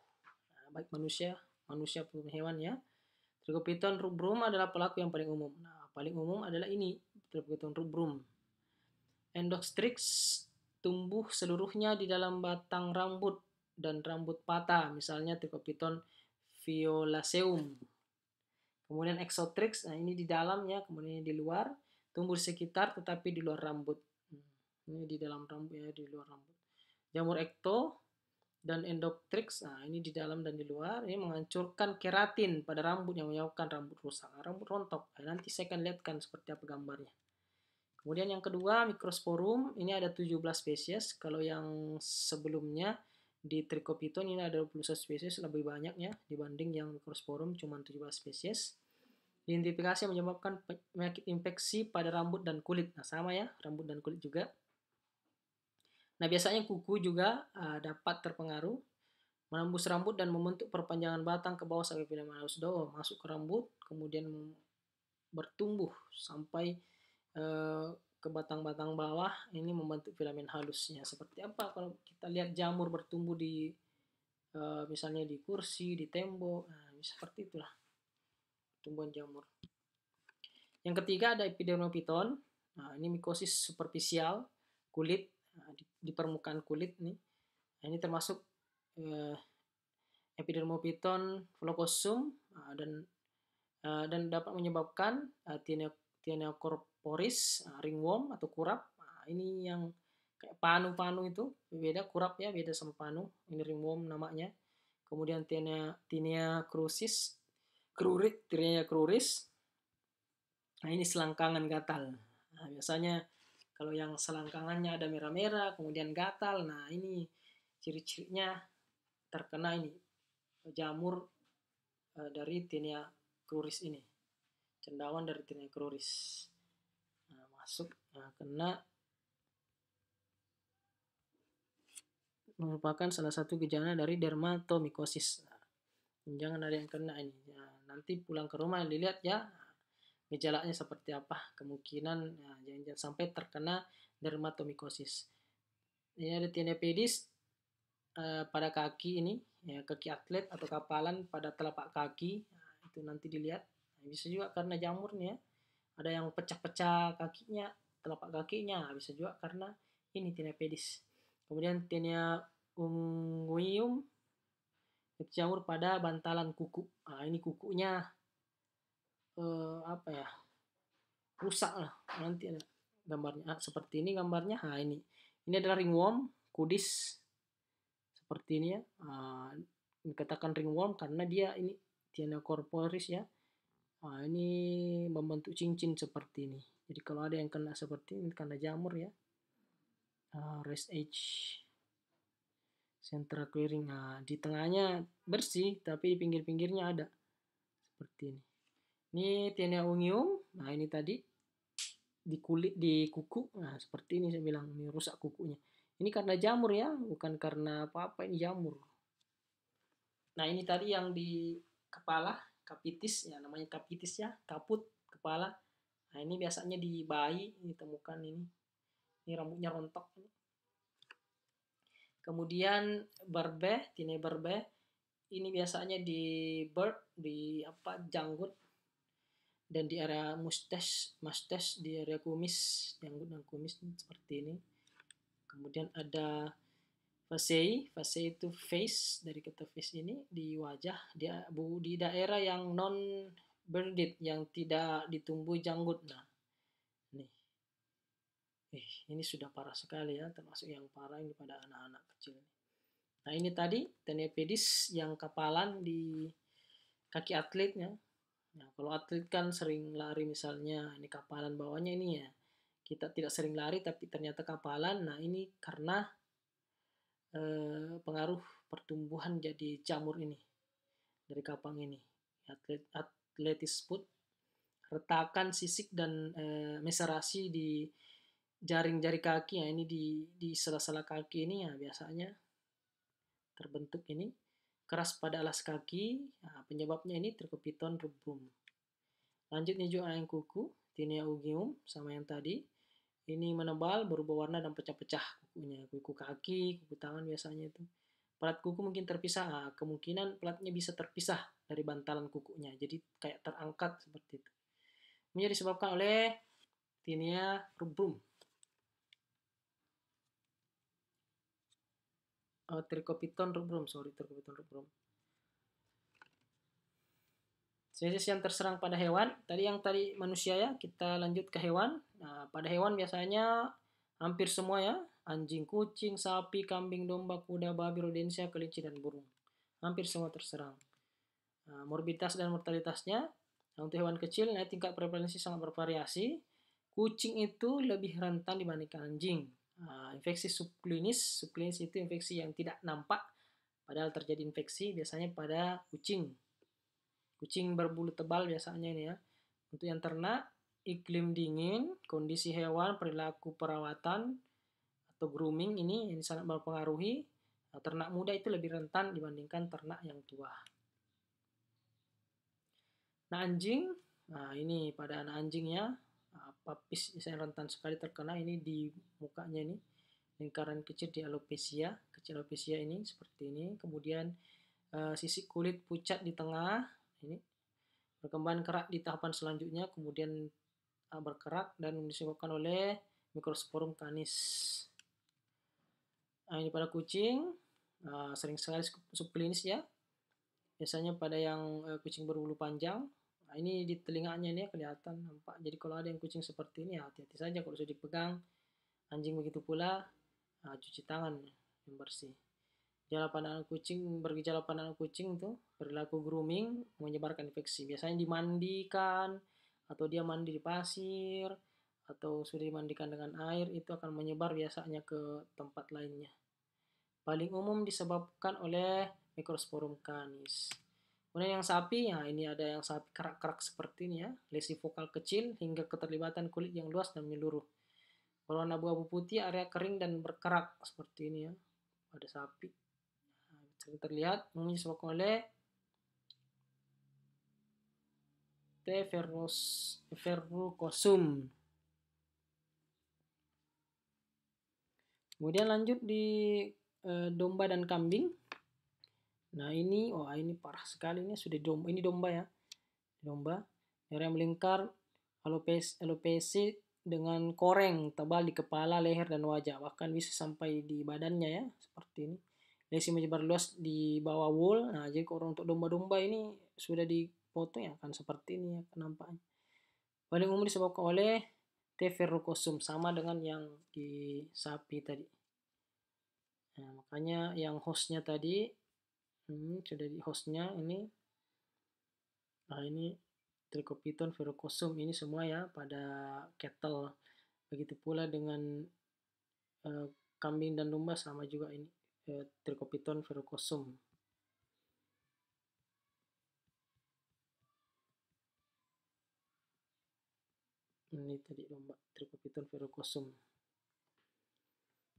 Nah, baik manusia, manusia pun hewan ya. Trikopiton rubrum adalah pelaku yang paling umum. Nah, paling umum adalah ini, trikopiton rubrum. Endostrix tumbuh seluruhnya di dalam batang rambut dan rambut patah, misalnya trikopiton violaceum. Kemudian exotrix, nah ini di dalamnya, kemudian di luar tumbuh di sekitar tetapi di luar rambut. Hmm, ini di dalam rambut ya, di luar rambut. Jamur ekto dan endoptrix, nah ini di dalam dan di luar, ini menghancurkan keratin pada rambut yang menyebabkan rambut rusak, nah, rambut rontok. Nah, nanti saya akan lihatkan seperti apa gambarnya. Kemudian yang kedua, mikrosporum, ini ada 17 spesies. Kalau yang sebelumnya di Trichopiton ini ada 21 spesies, lebih banyaknya dibanding yang mikrosporum cuma 17 spesies. Identifikasi yang menyebabkan penyakit infeksi pada rambut dan kulit. Nah, sama ya, rambut dan kulit juga. Nah, biasanya kuku juga uh, dapat terpengaruh menembus rambut dan membentuk perpanjangan batang ke bawah sampai filament halus doa masuk ke rambut, kemudian bertumbuh sampai uh, ke batang-batang bawah. Ini membentuk filamen halusnya. Seperti apa kalau kita lihat jamur bertumbuh di uh, misalnya di kursi, di tembok, nah, seperti itulah tumbuhan jamur. Yang ketiga ada epidermopiton. Nah, ini mikosis superficial kulit nah, di, di permukaan kulit nih. Nah, ini termasuk eh, epidermopiton flocosum eh, nah, dan eh, dan dapat menyebabkan eh, tineocorporis eh, nah, ringworm atau kurap. Nah, ini yang kayak panu-panu itu beda kurap ya beda sama panu ini ringworm namanya kemudian tinea tinea crucis krurik, tirinya kruris. Nah, ini selangkangan gatal. Nah, biasanya kalau yang selangkangannya ada merah-merah, kemudian gatal. Nah, ini ciri-cirinya terkena ini jamur eh, dari tinea kruris ini. Cendawan dari tinea kruris Nah, masuk, nah, kena merupakan salah satu gejala dari dermatomikosis. Nah, jangan ada yang kena ini ya, nanti pulang ke rumah dilihat ya gejalanya seperti apa kemungkinan ya, jangan sampai terkena dermatomikosis ini ada tinea uh, eh, pada kaki ini ya, kaki atlet atau kapalan pada telapak kaki ya, itu nanti dilihat nah, bisa juga karena jamurnya ya, ada yang pecah-pecah kakinya telapak kakinya nah, bisa juga karena ini pedis. kemudian tinea unguium bercampur pada bantalan kuku. Nah, ini kukunya eh, apa ya? rusak lah. Nanti ada gambarnya. Nah, seperti ini gambarnya. Nah, ini. Ini adalah ringworm kudis. Seperti ini ya. Nah, dikatakan ringworm karena dia ini tiana corporis ya. Nah, ini membentuk cincin seperti ini. Jadi kalau ada yang kena seperti ini karena jamur ya. Uh, rest age. Central clearing. Nah, di tengahnya bersih, tapi di pinggir-pinggirnya ada. Seperti ini. Ini tiannya ungium. Nah, ini tadi di kulit di kuku. Nah, seperti ini saya bilang ini rusak kukunya. Ini karena jamur ya, bukan karena apa-apa ini jamur. Nah, ini tadi yang di kepala, kapitis ya namanya kapitis ya, kaput kepala. Nah, ini biasanya di bayi ditemukan ini. Ini rambutnya rontok ini. Kemudian berbe, tine berbe, ini biasanya di bird, di apa janggut dan di area mustes, mustes di area kumis, janggut dan kumis seperti ini. Kemudian ada Fasei, fasei itu face dari kata face ini di wajah, di, di daerah yang non bearded yang tidak ditumbuh janggut. Nah, eh, ini sudah parah sekali ya, termasuk yang parah ini pada anak-anak kecil. Nah ini tadi pedis yang kapalan di kaki atletnya. Nah, kalau atlet kan sering lari misalnya, ini kapalan bawahnya ini ya. Kita tidak sering lari tapi ternyata kapalan. Nah ini karena e, pengaruh pertumbuhan jadi jamur ini dari kapang ini. Atlet, atletis put retakan sisik dan e, meserasi di jaring-jari kaki ya ini di di sela-sela kaki ini ya biasanya terbentuk ini keras pada alas kaki nah, penyebabnya ini Trichopiton rubrum lanjutnya juga ayam kuku Tinea ugium sama yang tadi ini menebal berubah warna dan pecah-pecah kukunya kuku kaki kuku tangan biasanya itu pelat kuku mungkin terpisah nah, kemungkinan pelatnya bisa terpisah dari bantalan kukunya jadi kayak terangkat seperti itu menjadi disebabkan oleh Tinea rubrum uh, Trichopiton rubrum, sorry Trichopiton rubrum. Spesies yang terserang pada hewan, tadi yang tadi manusia ya, kita lanjut ke hewan. Nah, pada hewan biasanya hampir semua ya, anjing, kucing, sapi, kambing, domba, kuda, babi, rodensia, kelinci, dan burung. Hampir semua terserang. Nah, morbiditas dan mortalitasnya, nah, untuk hewan kecil, nah, tingkat prevalensi sangat bervariasi. Kucing itu lebih rentan dibandingkan anjing. Ah, infeksi subklinis, subklinis itu infeksi yang tidak nampak, padahal terjadi infeksi biasanya pada kucing. Kucing berbulu tebal biasanya ini ya. Untuk yang ternak, iklim dingin, kondisi hewan, perilaku perawatan, atau grooming ini yang sangat mempengaruhi. Nah, ternak muda itu lebih rentan dibandingkan ternak yang tua. Nah anjing, nah ini pada anak ya, papis saya rentan sekali terkena ini di mukanya ini lingkaran kecil di alopecia kecil alopecia ini seperti ini kemudian uh, sisi kulit pucat di tengah ini berkembang kerak di tahapan selanjutnya kemudian uh, berkerak dan disebabkan oleh mikrosporum kanis nah, ini pada kucing uh, sering sekali subklinis ya biasanya pada yang uh, kucing berbulu panjang Nah, ini di telinganya ini ya kelihatan nampak. Jadi kalau ada yang kucing seperti ini ya hati-hati saja kalau sudah dipegang. Anjing begitu pula nah, cuci tangan yang bersih. Gejala pandangan kucing bergejala pandangan kucing tuh perilaku grooming menyebarkan infeksi. Biasanya dimandikan atau dia mandi di pasir atau sudah dimandikan dengan air itu akan menyebar biasanya ke tempat lainnya. Paling umum disebabkan oleh mikrosporum canis. Kemudian yang sapi, ya ini ada yang sapi kerak-kerak seperti ini ya, lesi vokal kecil hingga keterlibatan kulit yang luas dan menyeluruh. warna abu-abu putih, area kering dan berkerak seperti ini ya, pada sapi. Nah, Sering terlihat mengunyah sebab oleh T. Kemudian lanjut di e, domba dan kambing. Nah ini, wah ini parah sekali ini sudah domba, ini domba ya, domba. Nyeri yang melingkar, alopes, alopecia dengan koreng tebal di kepala, leher, dan wajah. Bahkan bisa sampai di badannya ya, seperti ini. Lesi menyebar luas di bawah wool. Nah, jadi kalau untuk domba-domba ini sudah dipotong yang akan seperti ini ya penampakannya. Paling umum disebabkan oleh T. sama dengan yang di sapi tadi. Nah, makanya yang hostnya tadi Hmm, sudah di hostnya ini. Nah, ini Trichopiton ferrocosum ini semua ya pada kettle. Begitu pula dengan e, kambing dan domba sama juga ini e, Trichopiton ferrocosum. Ini tadi domba Trichopiton ferrocosum.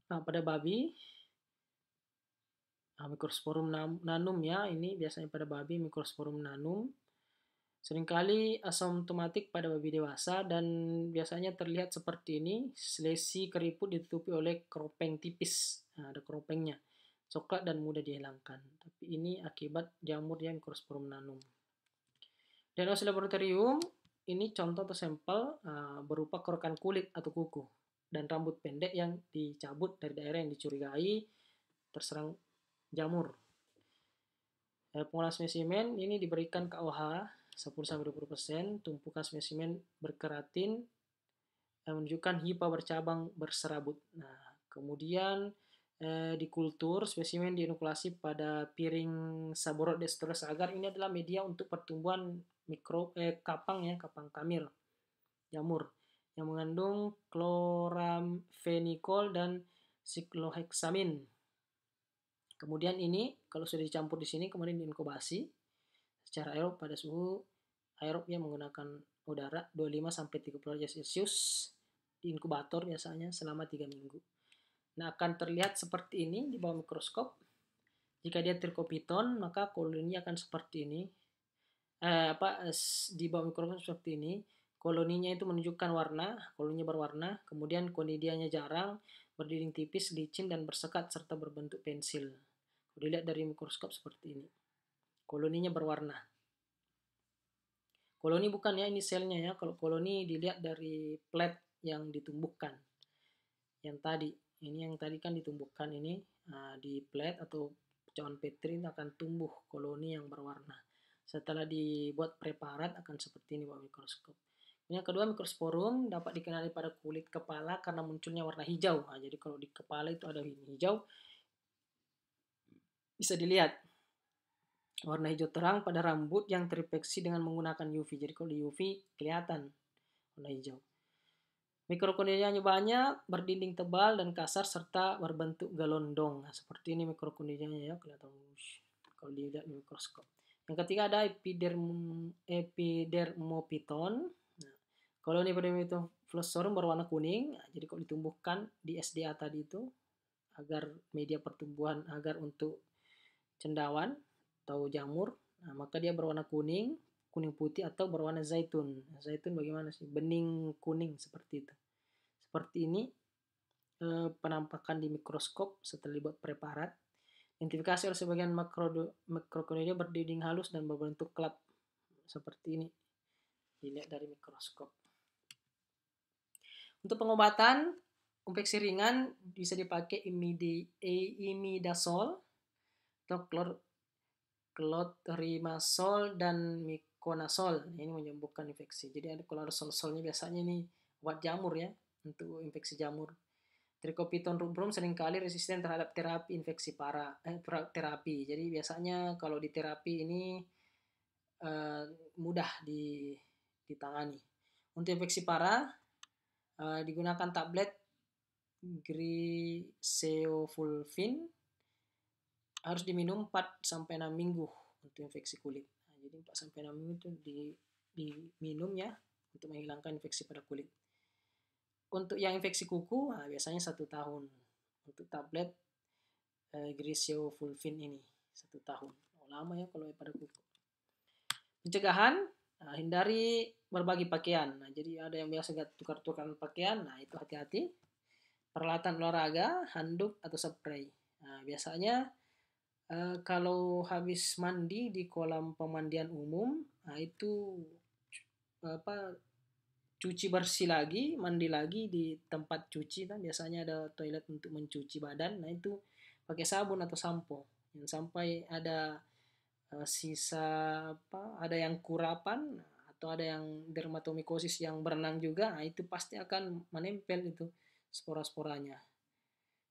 Nah, pada babi Ah, Mikrosporum nanum ya, ini biasanya pada babi Mikrosporum nanum. Seringkali asomtomatik pada babi dewasa dan biasanya terlihat seperti ini, selesi keriput ditutupi oleh keropeng tipis. Nah, ada keropengnya. Coklat dan mudah dihilangkan. Tapi ini akibat jamur yang Mikrosporum nanum. dan Diagnosis laboratorium ini contoh atau sampel uh, berupa kerokan kulit atau kuku dan rambut pendek yang dicabut dari daerah yang dicurigai terserang jamur. E, Pengolahan spesimen ini diberikan KOH 10-20%, tumpukan spesimen berkeratin eh, menunjukkan hipa bercabang berserabut. Nah, kemudian eh, di kultur, spesimen diinokulasi pada piring saborot destres agar ini adalah media untuk pertumbuhan mikro eh, kapang ya, kapang kamir jamur yang mengandung kloramfenikol dan sikloheksamin. Kemudian ini kalau sudah dicampur di sini kemudian diinkubasi secara aerob pada suhu aerob yang menggunakan udara 25 sampai 30 derajat Celcius di inkubator biasanya selama 3 minggu. Nah, akan terlihat seperti ini di bawah mikroskop. Jika dia trikopiton, maka koloninya akan seperti ini. Eh, apa di bawah mikroskop seperti ini. Koloninya itu menunjukkan warna, koloninya berwarna, kemudian konidianya jarang, berdinding tipis, licin, dan bersekat, serta berbentuk pensil. Dilihat dari mikroskop seperti ini. Koloninya berwarna. Koloni bukan ya, ini selnya ya. Kalau koloni dilihat dari plat yang ditumbuhkan. Yang tadi, ini yang tadi kan ditumbuhkan ini ah, di plat atau pecahan petri akan tumbuh koloni yang berwarna. Setelah dibuat preparat akan seperti ini buat mikroskop. Yang kedua mikrosporum dapat dikenali pada kulit kepala karena munculnya warna hijau. Nah, jadi kalau di kepala itu ada hijau, bisa dilihat warna hijau terang pada rambut yang terinfeksi dengan menggunakan UV. Jadi kalau di UV kelihatan warna hijau. Mikrokondilianya banyak, berdinding tebal dan kasar serta berbentuk galondong Nah, seperti ini mikrokondilianya ya, kelihatan wush, kalau dilihat di mikroskop. Yang ketiga ada epiderm, epidermopiton. Nah, kalau ini epidermopiton flosorum berwarna kuning, nah, jadi kalau ditumbuhkan di SDA tadi itu agar media pertumbuhan agar untuk cendawan atau jamur. Nah, maka dia berwarna kuning, kuning putih atau berwarna zaitun. Nah, zaitun bagaimana sih? Bening kuning seperti itu. Seperti ini eh, penampakan di mikroskop setelah dibuat preparat. Identifikasi oleh sebagian makro makrokonidia berdinding halus dan berbentuk klub seperti ini. Dilihat dari mikroskop. Untuk pengobatan, infeksi ringan bisa dipakai imidazol klor, clotrimazole dan mikonasol. Nah, ini menyembuhkan infeksi. Jadi ada klorosol solnya biasanya ini buat jamur ya untuk infeksi jamur. Trichopiton rubrum seringkali resisten terhadap terapi infeksi para eh, terapi. Jadi biasanya kalau di terapi ini eh, mudah di, ditangani. Untuk infeksi para eh, digunakan tablet griseofulvin harus diminum 4 sampai 6 minggu untuk infeksi kulit. Nah, jadi 4 sampai 6 minggu itu di diminum ya untuk menghilangkan infeksi pada kulit. Untuk yang infeksi kuku nah, biasanya satu tahun. Untuk tablet eh, Griseofulvin ini satu tahun. Oh, lama ya kalau pada kuku. Pencegahan Nah, hindari berbagi pakaian. Nah, jadi ada yang biasa tukar tukar pakaian, nah itu hati-hati. Peralatan olahraga, handuk atau spray. Nah, biasanya Eh, kalau habis mandi di kolam pemandian umum, nah itu apa, cuci bersih lagi, mandi lagi di tempat cuci kan biasanya ada toilet untuk mencuci badan. Nah, itu pakai sabun atau sampo. Dan sampai ada, eh, sisa apa, ada yang kurapan atau ada yang dermatomikosis yang berenang juga, nah itu pasti akan menempel itu spora-sporanya.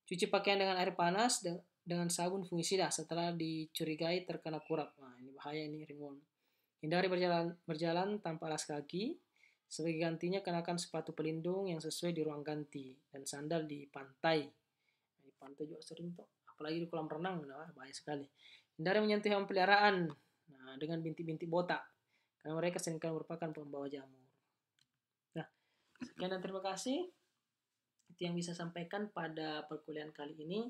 Cuci pakaian dengan air panas dengan sabun fungisida setelah dicurigai terkena kurap. Nah, ini bahaya ini ringworm. Hindari berjalan berjalan tanpa alas kaki. Sebagai gantinya kenakan sepatu pelindung yang sesuai di ruang ganti dan sandal di pantai. Nah, di pantai juga sering tuh, apalagi di kolam renang, nah, bahaya sekali. Hindari menyentuh hewan peliharaan nah, dengan bintik-bintik botak karena mereka seringkali merupakan pembawa jamur. Nah, sekian dan terima kasih. Itu yang bisa sampaikan pada perkuliahan kali ini.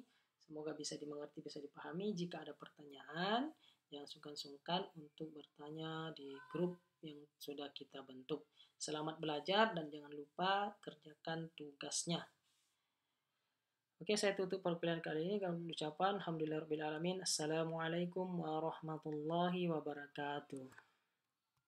Semoga bisa dimengerti, bisa dipahami. Jika ada pertanyaan, jangan sungkan-sungkan untuk bertanya di grup yang sudah kita bentuk. Selamat belajar dan jangan lupa kerjakan tugasnya. Oke, saya tutup perkuliahan kali ini dengan ucapan Alhamdulillahirrahmanirrahim. Assalamualaikum warahmatullahi wabarakatuh.